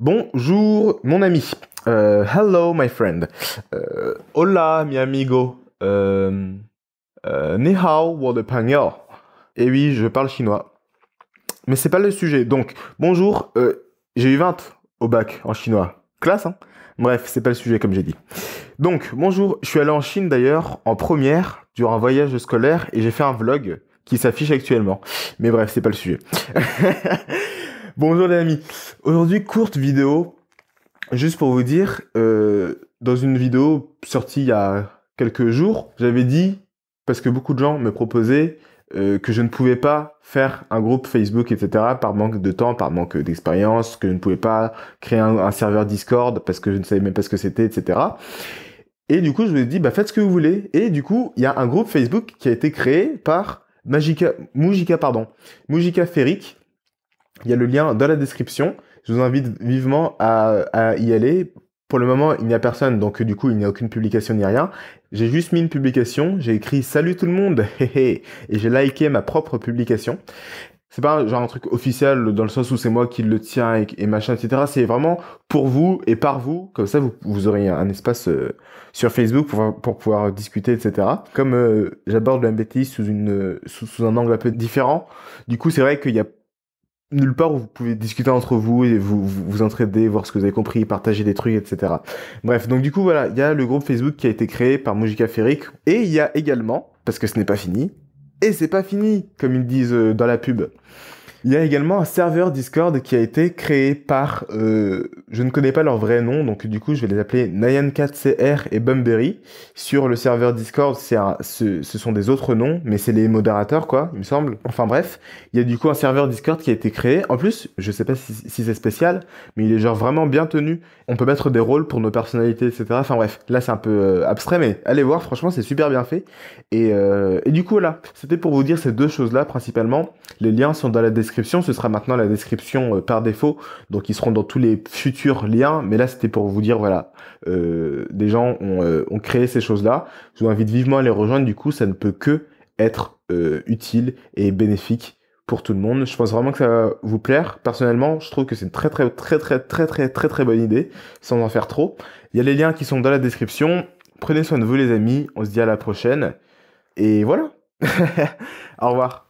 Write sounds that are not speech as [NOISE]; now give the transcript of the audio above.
Bonjour mon ami. Euh, hello my friend. Euh, hola mi amigo. Euh, euh ni hao wo Et eh oui, je parle chinois. Mais c'est pas le sujet. Donc, bonjour, j'ai eu 20 au bac en chinois. Classe, hein Bref, c'est pas le sujet comme j'ai dit. Donc, bonjour, je suis allé en Chine d'ailleurs en première durant un voyage scolaire et j'ai fait un vlog qui s'affiche actuellement. Mais bref, c'est pas le sujet. [LAUGHS] Bonjour les amis. Aujourd'hui, courte vidéo, juste pour vous dire, euh, dans une vidéo sortie il y a quelques jours, j'avais dit, parce que beaucoup de gens me proposaient euh, que je ne pouvais pas faire un groupe Facebook, etc., par manque de temps, par manque d'expérience, que je ne pouvais pas créer un, serveur Discord parce que je ne savais même pas ce que c'était, etc. Et du coup, je me ai dit, bah, faites ce que vous voulez. Et du coup, il y a un groupe Facebook qui a été créé par Magica, Mujika, pardon, Ferric, il y a le lien dans la description. Je vous invite vivement à, à y aller. Pour le moment, il n'y a personne, donc du coup, il n'y a aucune publication ni rien. J'ai juste mis une publication, j'ai écrit Salut tout le monde [LAUGHS] et j'ai liké ma propre publication. C'est pas genre un truc officiel dans le sens où c'est moi qui le tiens et, et machin, etc. C'est vraiment pour vous et par vous. Comme ça, vous, aurez un, espace euh, sur Facebook pour, pouvoir discuter, etc. Comme euh, j'aborde le MBTI sous, une, sous un angle un peu différent, du coup, c'est vrai qu'il y a nulle part où vous pouvez discuter entre vous et vous, vous, vous entraider, voir ce que vous avez compris, partager des trucs, etc. Bref, donc du coup, voilà, il y a le groupe Facebook qui a été créé par Mujika Ferric, et il y a également, parce que ce n'est pas fini, et c'est pas fini, comme ils disent euh, dans la pub, il y a également un serveur Discord qui a été créé par, euh, je ne connais pas leur vrai nom, donc du coup je vais les appeler nayan 4 cr et Bumberry. Sur le serveur Discord, ce, sont des autres noms, mais c'est les modérateurs quoi, il me semble. Enfin bref, il y a du coup un serveur Discord qui a été créé. En plus, je sais pas si, c'est spécial, mais il est genre vraiment bien tenu. On peut mettre des rôles pour nos personnalités, etc. Enfin bref, là c'est un peu euh, abstrait, mais allez voir, franchement c'est super bien fait. et euh, du coup là, c'était pour vous dire ces deux choses-là principalement. Les liens sont dans la description ce sera maintenant la description euh, par défaut. Donc ils seront dans tous les futurs liens. Mais là, c'était pour vous dire, voilà, euh, des gens ont, euh, ont créé ces choses-là. Je vous invite vivement à les rejoindre. Du coup, ça ne peut que être utile et bénéfique pour tout le monde. Je pense vraiment que ça va vous plaire. Personnellement, je trouve que c'est une très très très très très très très très bonne idée, sans en faire trop. Il y a les liens qui sont dans la description. Prenez soin de vous les amis, on se dit à la prochaine. Et voilà. [LAUGHS] Au revoir.